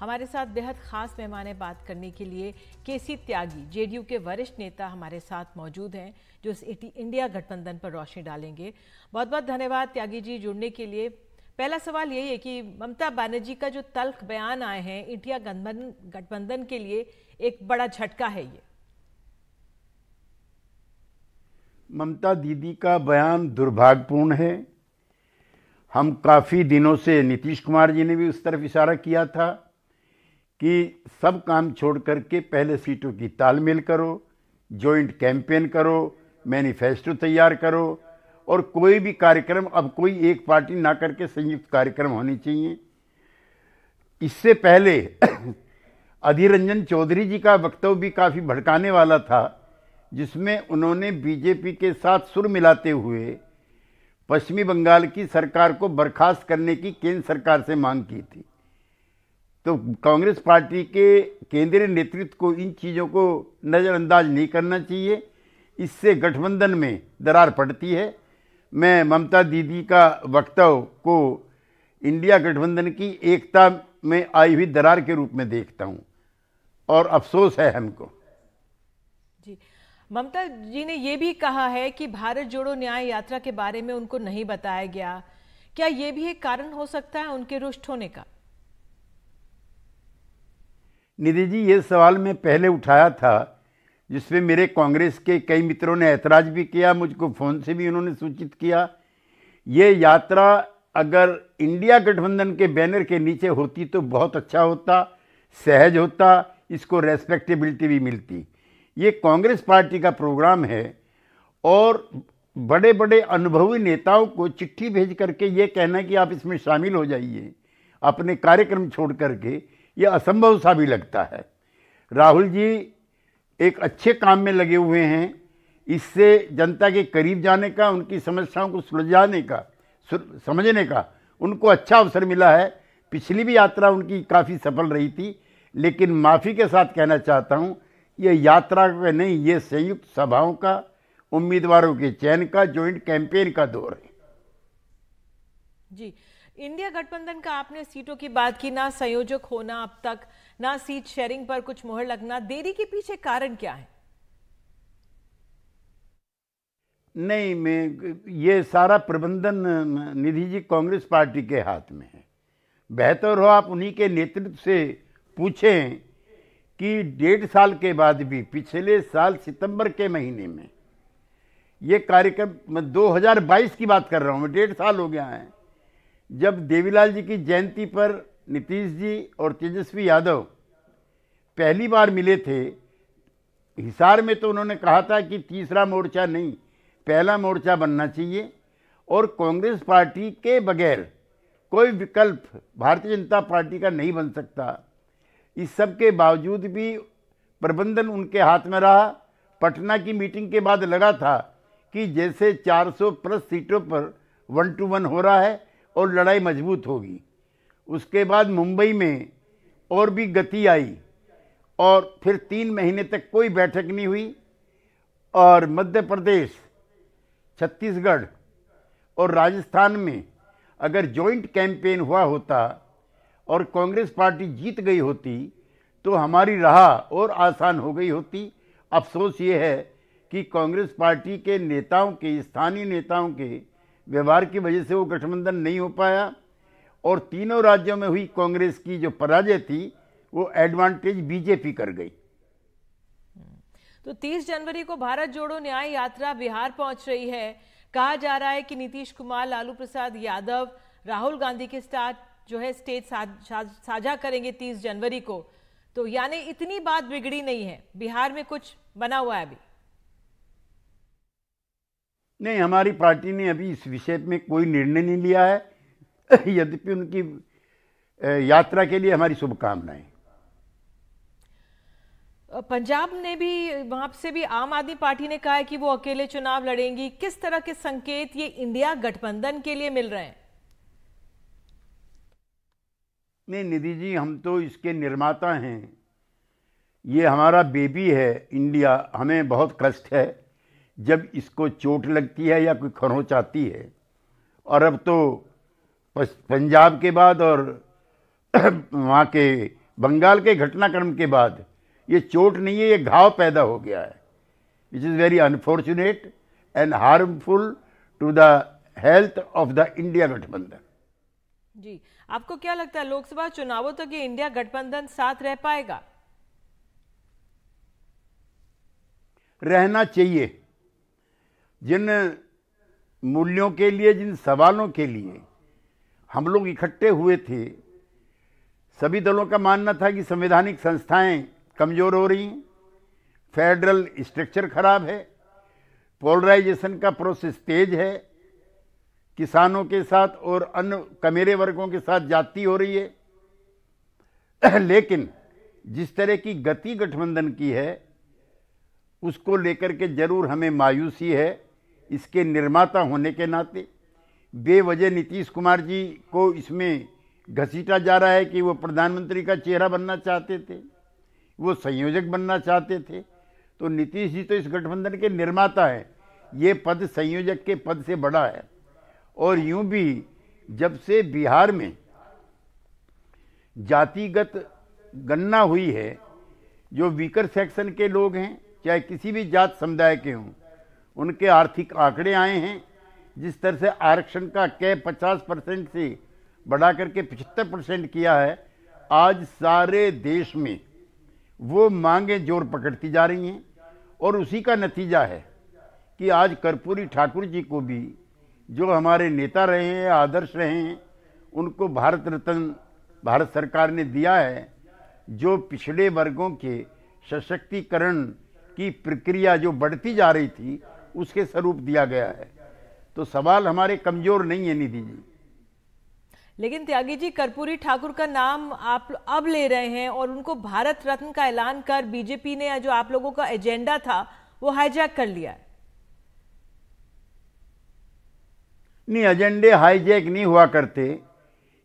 हमारे साथ बेहद खास मेहमान है बात करने के लिए केसी त्यागी जेडीयू के वरिष्ठ नेता हमारे साथ मौजूद हैं जो इस इंडिया गठबंधन पर रोशनी डालेंगे बहुत बहुत धन्यवाद त्यागी जी जुड़ने के लिए पहला सवाल यही है कि ममता बनर्जी का जो तल्ख बयान आए हैं इंडिया गठबंधन के लिए एक बड़ा झटका है ये ममता दीदी का बयान दुर्भाग्यपूर्ण है हम काफ़ी दिनों से नीतीश कुमार जी ने भी उस तरफ इशारा किया था कि सब काम छोड़ करके पहले सीटों की तालमेल करो जॉइंट कैंपेन करो मैनिफेस्टो तैयार करो और कोई भी कार्यक्रम अब कोई एक पार्टी ना करके संयुक्त कार्यक्रम होने चाहिए इससे पहले अधीर रंजन चौधरी जी का वक्तव्य भी काफ़ी भड़काने वाला था जिसमें उन्होंने बीजेपी के साथ सुर मिलाते हुए पश्चिमी बंगाल की सरकार को बर्खास्त करने की केंद्र सरकार से मांग की थी तो कांग्रेस पार्टी के केंद्रीय नेतृत्व को इन चीज़ों को नज़रअंदाज नहीं करना चाहिए इससे गठबंधन में दरार पड़ती है मैं ममता दीदी का वक्तव्य को इंडिया गठबंधन की एकता में आई हुई दरार के रूप में देखता हूँ और अफसोस है हमको जी ममता जी ने ये भी कहा है कि भारत जोड़ो न्याय यात्रा के बारे में उनको नहीं बताया गया क्या ये भी एक कारण हो सकता है उनके रुष्ट होने का निधि जी ये सवाल मैं पहले उठाया था जिसमें मेरे कांग्रेस के कई मित्रों ने ऐतराज़ भी किया मुझको फ़ोन से भी उन्होंने सूचित किया ये यात्रा अगर इंडिया गठबंधन के बैनर के नीचे होती तो बहुत अच्छा होता सहज होता इसको रेस्पेक्टेबिलिटी भी मिलती ये कांग्रेस पार्टी का प्रोग्राम है और बड़े बड़े अनुभवी नेताओं को चिट्ठी भेज करके ये कहना कि आप इसमें शामिल हो जाइए अपने कार्यक्रम छोड़ करके यह असंभव सा भी लगता है राहुल जी एक अच्छे काम में लगे हुए हैं इससे जनता के करीब जाने का उनकी समस्याओं को सुलझाने का समझने का उनको अच्छा अवसर मिला है पिछली भी यात्रा उनकी काफ़ी सफल रही थी लेकिन माफ़ी के साथ कहना चाहता हूँ ये यात्रा का नहीं ये संयुक्त सभाओं का उम्मीदवारों के चयन का ज्वाइंट कैंपेन का दौर है जी इंडिया गठबंधन का आपने सीटों की बात की ना संयोजक होना अब तक ना सीट शेयरिंग पर कुछ मोहर लगना देरी के पीछे कारण क्या है नहीं मैं ये सारा प्रबंधन निधि जी कांग्रेस पार्टी के हाथ में है बेहतर हो आप उन्हीं के नेतृत्व से पूछें कि डेढ़ साल के बाद भी पिछले साल सितंबर के महीने में ये कार्यक्रम मैं 2022 की बात कर रहा हूँ मैं डेढ़ साल हो गया है जब देवीलाल जी की जयंती पर नीतीश जी और तेजस्वी यादव पहली बार मिले थे हिसार में तो उन्होंने कहा था कि तीसरा मोर्चा नहीं पहला मोर्चा बनना चाहिए और कांग्रेस पार्टी के बगैर कोई विकल्प भारतीय जनता पार्टी का नहीं बन सकता इस सब के बावजूद भी प्रबंधन उनके हाथ में रहा पटना की मीटिंग के बाद लगा था कि जैसे 400 प्लस सीटों पर वन टू वन हो रहा है और लड़ाई मजबूत होगी उसके बाद मुंबई में और भी गति आई और फिर तीन महीने तक कोई बैठक नहीं हुई और मध्य प्रदेश छत्तीसगढ़ और राजस्थान में अगर जॉइंट कैंपेन हुआ होता और कांग्रेस पार्टी जीत गई होती तो हमारी राह और आसान हो गई होती अफसोस ये है कि कांग्रेस पार्टी के नेताओं के स्थानीय नेताओं के व्यवहार की वजह से वो गठबंधन नहीं हो पाया और तीनों राज्यों में हुई कांग्रेस की जो पराजय थी वो एडवांटेज बीजेपी कर गई तो 30 जनवरी को भारत जोड़ो न्याय यात्रा बिहार पहुंच रही है कहा जा रहा है कि नीतीश कुमार लालू प्रसाद यादव राहुल गांधी के साथ जो है स्टेज साझा करेंगे 30 जनवरी को तो यानी इतनी बात बिगड़ी नहीं है बिहार में कुछ बना हुआ है अभी नहीं हमारी पार्टी ने अभी इस विषय में कोई निर्णय नहीं लिया है यद्यपि उनकी यात्रा के लिए हमारी शुभकामनाएं पंजाब ने भी वहां से भी आम आदमी पार्टी ने कहा है कि वो अकेले चुनाव लड़ेंगी किस तरह के संकेत ये इंडिया गठबंधन के लिए मिल रहे हैं नहीं निधि जी हम तो इसके निर्माता हैं ये हमारा बेबी है इंडिया हमें बहुत कष्ट है जब इसको चोट लगती है या कोई खरोंच आती है और अब तो पंजाब के बाद और वहाँ के बंगाल के घटनाक्रम के बाद ये चोट नहीं है ये घाव पैदा हो गया है which is very unfortunate and harmful to the health of the India गठबंधन जी आपको क्या लगता है लोकसभा चुनावों तक तो ये इंडिया गठबंधन साथ रह पाएगा रहना चाहिए जिन मूल्यों के लिए जिन सवालों के लिए हम लोग इकट्ठे हुए थे सभी दलों का मानना था कि संवैधानिक संस्थाएं कमज़ोर हो रही हैं फेडरल स्ट्रक्चर खराब है पोलराइजेशन का प्रोसेस तेज है किसानों के साथ और अन्य कमेरे वर्गों के साथ जाति हो रही है लेकिन जिस तरह की गति गठबंधन की है उसको लेकर के जरूर हमें मायूसी है इसके निर्माता होने के नाते बेवजह नीतीश कुमार जी को इसमें घसीटा जा रहा है कि वो प्रधानमंत्री का चेहरा बनना चाहते थे वो संयोजक बनना चाहते थे तो नीतीश जी तो इस गठबंधन के निर्माता हैं ये पद संयोजक के पद से बड़ा है और यूं भी जब से बिहार में जातिगत गणना हुई है जो वीकर सेक्शन के लोग हैं चाहे किसी भी जात समुदाय के हों उनके आर्थिक आंकड़े आए हैं जिस तरह से आरक्षण का कै पचास परसेंट से बढ़ा करके पचहत्तर परसेंट किया है आज सारे देश में वो मांगे जोर पकड़ती जा रही हैं और उसी का नतीजा है कि आज कर्पूरी ठाकुर जी को भी जो हमारे नेता रहे हैं आदर्श रहे हैं उनको भारत रत्न भारत सरकार ने दिया है जो पिछड़े वर्गों के सशक्तिकरण की प्रक्रिया जो बढ़ती जा रही थी उसके स्वरूप दिया गया है तो सवाल हमारे कमजोर नहीं है निधि जी लेकिन त्यागी जी कर्पूरी ठाकुर का नाम आप अब ले रहे हैं और उनको भारत रत्न का ऐलान कर बीजेपी ने जो आप लोगों का एजेंडा था वो हाईजैक कर लिया है नहीं एजेंडे हाईजैक नहीं हुआ करते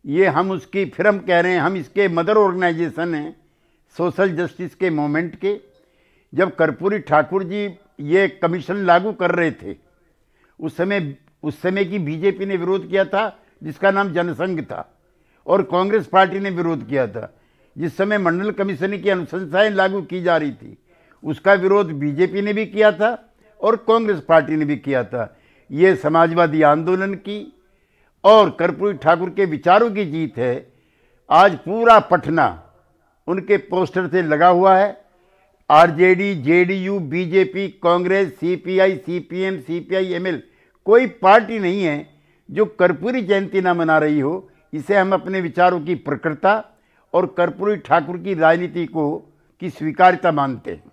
ये हम उसकी फिर हम कह रहे हैं हम इसके मदर ऑर्गेनाइजेशन हैं सोशल जस्टिस के मोमेंट के जब कर्पूरी ठाकुर जी ये कमीशन लागू कर रहे थे उस समय उस समय की बीजेपी ने विरोध किया था जिसका नाम जनसंघ था और कांग्रेस पार्टी ने विरोध किया था जिस समय मंडल कमीशन की अनुशंसाएं लागू की जा रही थी उसका विरोध बीजेपी ने भी किया था और कांग्रेस पार्टी ने भी किया था ये समाजवादी आंदोलन की और कर्पूरी ठाकुर के विचारों की जीत है आज पूरा पटना उनके पोस्टर से लगा हुआ है RJD JDU BJP Congress CPI CPM CPIML कोई पार्टी नहीं है जो कर्पूरी जयंती ना मना रही हो इसे हम अपने विचारों की प्रकृता और कर्पूरी ठाकुर की राजनीति को की स्वीकारिता मानते हैं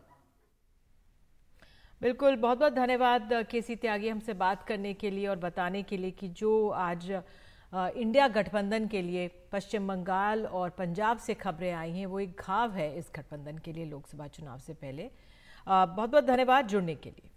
बिल्कुल बहुत बहुत धन्यवाद के सी त्यागी हमसे बात करने के लिए और बताने के लिए कि जो आज इंडिया गठबंधन के लिए पश्चिम बंगाल और पंजाब से खबरें आई हैं वो एक घाव है इस गठबंधन के लिए लोकसभा चुनाव से पहले बहुत बहुत धन्यवाद जुड़ने के लिए